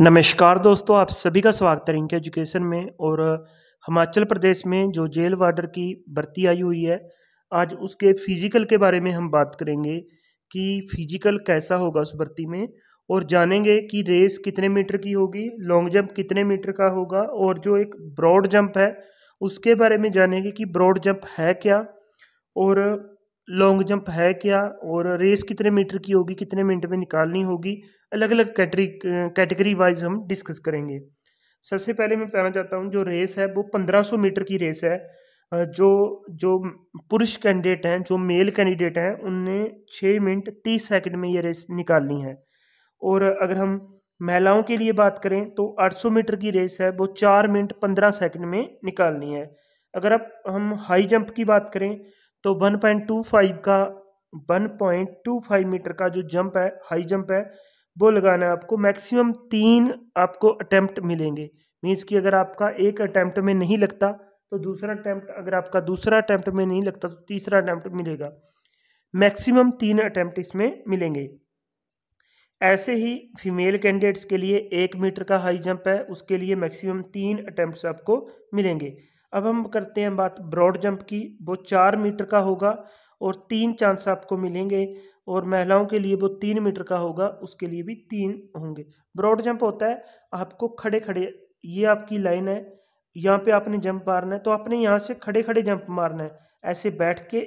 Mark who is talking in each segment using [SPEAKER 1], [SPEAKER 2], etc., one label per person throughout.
[SPEAKER 1] नमस्कार दोस्तों आप सभी का स्वागत है इनके एजुकेशन में और हिमाचल प्रदेश में जो जेल वार्डर की भर्ती आई हुई है आज उसके फिजिकल के बारे में हम बात करेंगे कि फिजिकल कैसा होगा उस भर्ती में और जानेंगे कि रेस कितने मीटर की होगी लॉन्ग जंप कितने मीटर का होगा और जो एक ब्रॉड जंप है उसके बारे में जानेंगे कि ब्रॉड जंप है क्या और लॉन्ग जंप है क्या और रेस कितने मीटर की होगी कितने मिनट में निकालनी होगी अलग अलग कैटरी कैटेगरी वाइज हम डिस्कस करेंगे सबसे पहले मैं बताना चाहता हूँ जो रेस है वो 1500 मीटर की रेस है जो जो पुरुष कैंडिडेट हैं जो मेल कैंडिडेट हैं उनने छः मिनट तीस सेकंड में ये रेस निकालनी है और अगर हम महिलाओं के लिए बात करें तो 800 मीटर की रेस है वो चार मिनट पंद्रह सेकंड में निकालनी है अगर अब हम हाई जंप की बात करें तो 1.25 का 1.25 मीटर का जो जंप है हाई जंप है वो लगाना है आपको मैक्सिमम तीन आपको अटैम्प्ट मिलेंगे मीन्स कि अगर आपका एक अटैम्प्ट में नहीं लगता तो दूसरा अटैम्प्ट अगर आपका दूसरा अटैम्प्ट में नहीं लगता तो तीसरा अटैम्प्ट मिलेगा मैक्सिमम तीन अटैम्प्ट इसमें मिलेंगे ऐसे ही फीमेल कैंडिडेट्स के लिए एक मीटर का हाई जंप है उसके लिए मैक्सिमम तीन अटैम्प्ट आपको मिलेंगे अब हम करते हैं बात ब्रॉड जंप की वो चार मीटर का होगा और तीन चांस आपको मिलेंगे और महिलाओं के लिए वो तीन मीटर का होगा उसके लिए भी तीन होंगे ब्रॉड जंप होता है आपको खड़े खड़े ये आपकी लाइन है यहाँ पे आपने जंप मारना है तो आपने यहाँ से खड़े खड़े जंप मारना है ऐसे बैठ के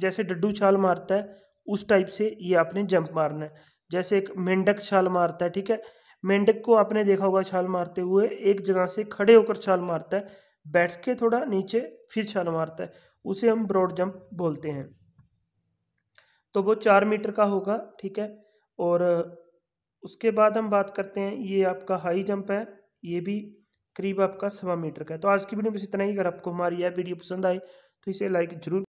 [SPEAKER 1] जैसे डड्डू छाल मारता है उस टाइप से ये आपने जंप मारना है जैसे एक मेंढक छाल मारता है ठीक है मेंढक को आपने देखा होगा छाल मारते हुए एक जगह से खड़े होकर छाल मारता है बैठ के थोड़ा नीचे फिर छाल मारता है उसे हम ब्रॉड जंप बोलते हैं तो वो चार मीटर का होगा ठीक है और उसके बाद हम बात करते हैं ये आपका हाई जंप है ये भी करीब आपका सवा मीटर का है तो आज की वीडियो में बस इतना ही अगर आपको हमारी यह वीडियो पसंद आई तो इसे लाइक जरूर